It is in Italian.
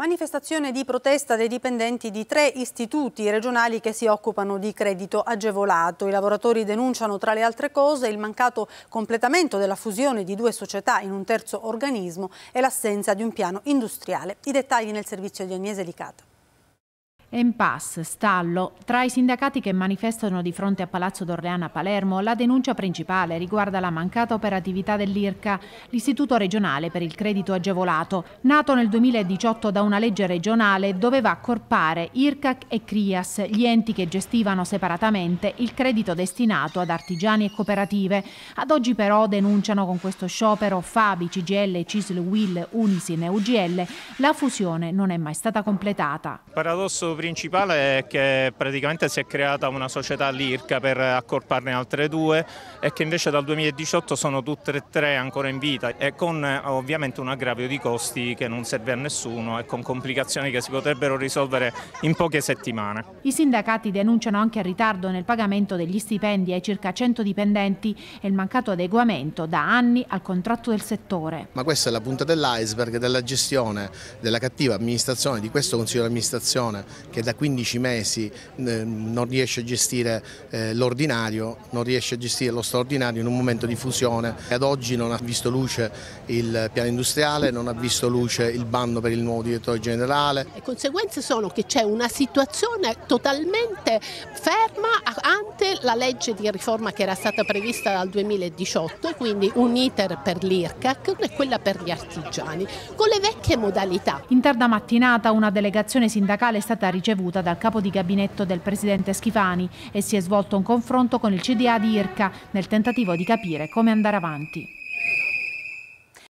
Manifestazione di protesta dei dipendenti di tre istituti regionali che si occupano di credito agevolato. I lavoratori denunciano tra le altre cose il mancato completamento della fusione di due società in un terzo organismo e l'assenza di un piano industriale. I dettagli nel servizio di Agnese Licata. Impasse, stallo. Tra i sindacati che manifestano di fronte a Palazzo d'Orleana a Palermo, la denuncia principale riguarda la mancata operatività dell'IRCA, l'Istituto regionale per il credito agevolato. Nato nel 2018 da una legge regionale, doveva accorpare IRCA e CRIAS, gli enti che gestivano separatamente il credito destinato ad artigiani e cooperative. Ad oggi però denunciano con questo sciopero Fabi, CGL, CISL, WIL, Unisin e UGL, la fusione non è mai stata completata. Paradosso principale è che praticamente si è creata una società l'IRCA per accorparne altre due e che invece dal 2018 sono tutte e tre ancora in vita e con eh, ovviamente un aggravio di costi che non serve a nessuno e con complicazioni che si potrebbero risolvere in poche settimane. I sindacati denunciano anche il ritardo nel pagamento degli stipendi ai circa 100 dipendenti e il mancato adeguamento da anni al contratto del settore. Ma questa è la punta dell'iceberg della gestione della cattiva amministrazione di questo Consiglio di amministrazione che da 15 mesi ehm, non riesce a gestire eh, l'ordinario, non riesce a gestire lo straordinario in un momento di fusione. Ad oggi non ha visto luce il piano industriale, non ha visto luce il bando per il nuovo direttore generale. Le conseguenze sono che c'è una situazione totalmente ferma ante la legge di riforma che era stata prevista dal 2018, quindi un iter per l'IRCAC e quella per gli artigiani, con le vecchie modalità. In tarda mattinata una delegazione sindacale è stata ricevuta ricevuta dal capo di gabinetto del presidente Schifani e si è svolto un confronto con il CDA di Irca nel tentativo di capire come andare avanti.